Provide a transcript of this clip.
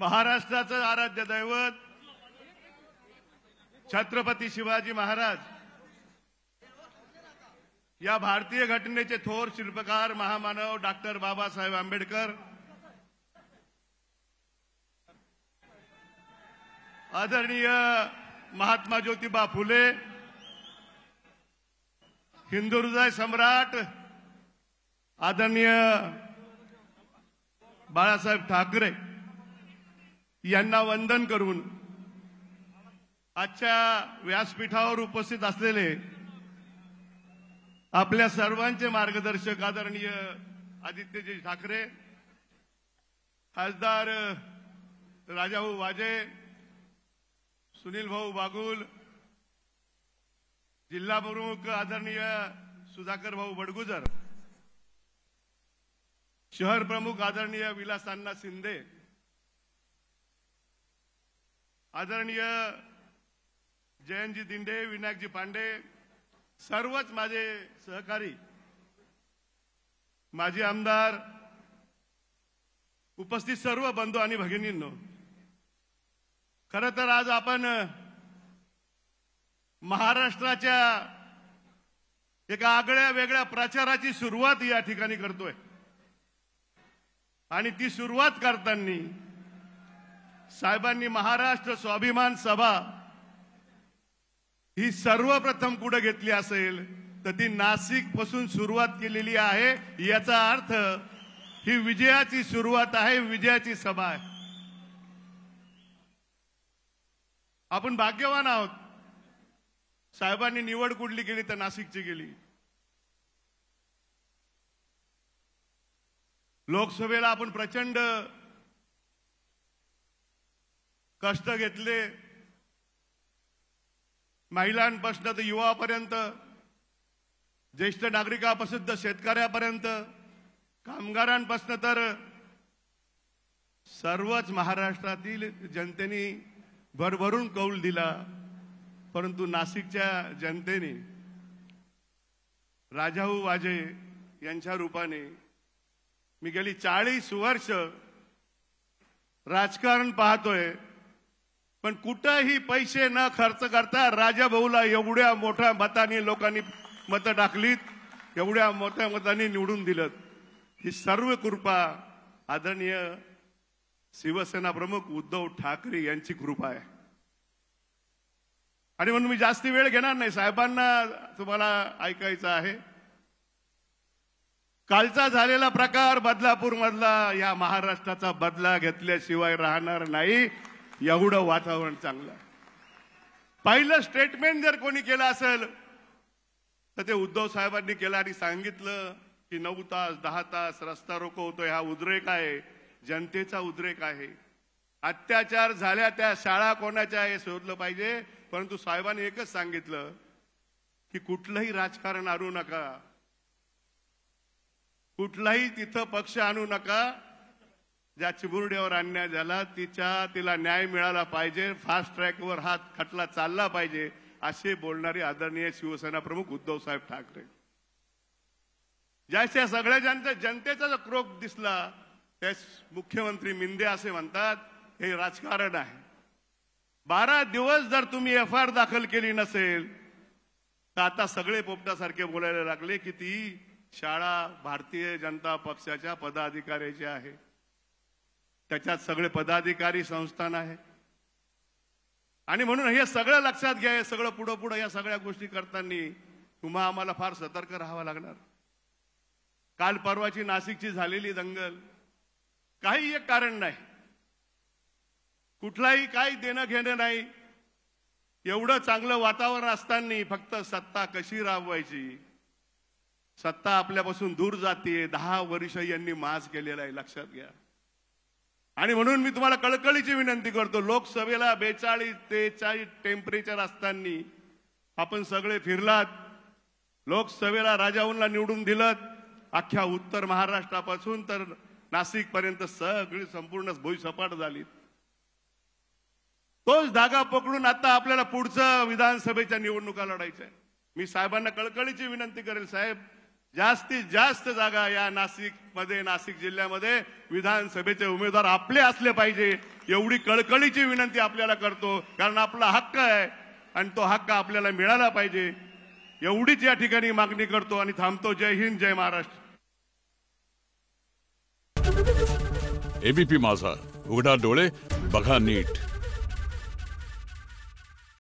महाराष्ट्राचं आराध्य दैवत छत्रपती शिवाजी महाराज या भारतीय घटनेचे थोर शिल्पकार महामानव डॉक्टर बाबासाहेब आंबेडकर आदरणीय महात्मा ज्योतिबा फुले हिंदू हृदय सम्राट आदरणीय बाळासाहेब ठाकरे यांना वंदन करून आजच्या व्यासपीठावर उपस्थित असलेले आपल्या सर्वांचे मार्गदर्शक आदरणीय आदित्यजी ठाकरे खासदार राजाभाऊ वाजे सुनील भाऊ बागुल जिल्हा प्रमुख आदरणीय सुधाकर भाऊ बडगुजर शहर प्रमुख आदरणीय विलासांना शिंदे आदरणीय जयंतजी दिंडे विनायकजी पांडे सर्वच माझे सहकारी माजी आमदार उपस्थित सर्व बंधू आणि भगिनींनो खरं तर आज आपण महाराष्ट्राच्या एका आगळ्या वेगळ्या प्रचाराची सुरुवात या ठिकाणी करतोय आणि ती सुरुवात करताना साहेबांनी महाराष्ट्र स्वाभिमान सभा ही सर्वप्रथम कुठं घेतली असेल तर ती नाशिक पासून सुरुवात केलेली आहे याचा अर्थ ही विजयाची सुरुवात आहे विजयाची सभा आहे आपण भाग्यवान आहोत साहेबांनी निवड कुठली केली तर नाशिकची केली लोकसभेला आपण प्रचंड कष्ट घेतले महिलांपासून तर युवापर्यंत ज्येष्ठ नागरिकापासून तर शेतकऱ्यापर्यंत कामगारांपासून तर सर्वच महाराष्ट्रातील जनतेने भरभरून कौल दिला परंतु नाशिकच्या जनतेने राजाहू वाजे यांच्या रूपाने मी गेली चाळीस वर्ष राजकारण पाहतोय पण कुठंही पैसे न खर्च करता राजाभाऊला एवढ्या मोठ्या मताने लोकांनी मतं टाकलीत एवढ्या मोठ्या मताने निवडून दिलं ही सर्व कृपा आदरणीय शिवसेना प्रमुख उद्धव ठाकरे यांची कृपा आहे आणि म्हणून मी जास्ती वेळ घेणार नाही साहेबांना तुम्हाला ऐकायचं आहे कालचा झालेला प्रकार बदलापूर मधला या महाराष्ट्राचा बदला घेतल्याशिवाय राहणार नाही एवढं वातावरण चांगलं पहिलं स्टेटमेंट जर कोणी केलं असेल तर ते उद्धव साहेबांनी केलं आणि सांगितलं की नऊ तास दहा तास रस्ता रोको होतो हा उद्रेक आहे जनतेचा उद्रेक आहे अत्याचार झाल्या त्या शाळा कोणाच्या हे शोधलं पाहिजे परंतु साहेबांनी एकच सांगितलं की कुठलंही राजकारण आणू नका कुठलाही तिथं पक्ष आणू नका ज्या चिमुरड्यावर अन्याय झाला तिच्या तिला न्याय मिळाला पाहिजे फास्ट ट्रॅकवर हात खटला चालला पाहिजे असे बोलणारी आदरणीय शिवसेना प्रमुख उद्धव साहेब ठाकरे ज्याच्या सगळ्या जनते जनतेचा जो क्रोप दिसला ते मुख्यमंत्री मिंदे असे म्हणतात हे राजकारण आहे बारा दिवस जर तुम्ही एफ आय आर दाखल केली नसेल तर आता सगळे पोपटासारखे बोलायला लागले की ती शाळा भारतीय जनता पक्षाच्या पदाधिकाऱ्याची आहे त्याच्यात सगळे पदाधिकारी संस्थान आहे आणि म्हणून हे सगळं लक्षात घ्या हे सगळं पुढं पुढं या सगळ्या गोष्टी करताना तुम्हा आम्हाला फार सतर्क राहावं लागणार काल परवाची नाशिकची झालेली दंगल काही एक कारण नाही कुठलाही काही देणं घेणं नाही एवढं चांगलं वातावरण असताना फक्त सत्ता कशी राबवायची सत्ता आपल्यापासून दूर जाते दहा वर्ष यांनी मास केलेला आहे लक्षात घ्या आणि म्हणून मी तुम्हाला कळकळीची विनंती करतो लोकसभेला बेचाळीस तेचाळीस टेम्परेचर असताना आपण सगळे फिरलात लोकसभेला राजाऊनला निवडून दिलं अख्ख्या उत्तर महाराष्ट्रापासून तर नाशिक पर्यंत सगळी संपूर्ण सपाट झाली तोच धागा पकडून आता आपल्याला पुढचं विधानसभेच्या निवडणुका लढायच्या मी साहेबांना कळकळीची विनंती करेल साहेब जास्तीत जास्त जागा या नाशिकमध्ये नाशिक जिल्ह्यामध्ये विधानसभेचे उमेदवार आपले असले पाहिजे एवढी कळकळीची विनंती आपल्याला करतो कारण आपला हक्क आहे आणि तो हक्क आपल्याला मिळाला पाहिजे एवढीच या ठिकाणी मागणी करतो आणि थांबतो जय हिंद जय महाराष्ट्र एबीपी माझा उघडा डोळे बघा नीट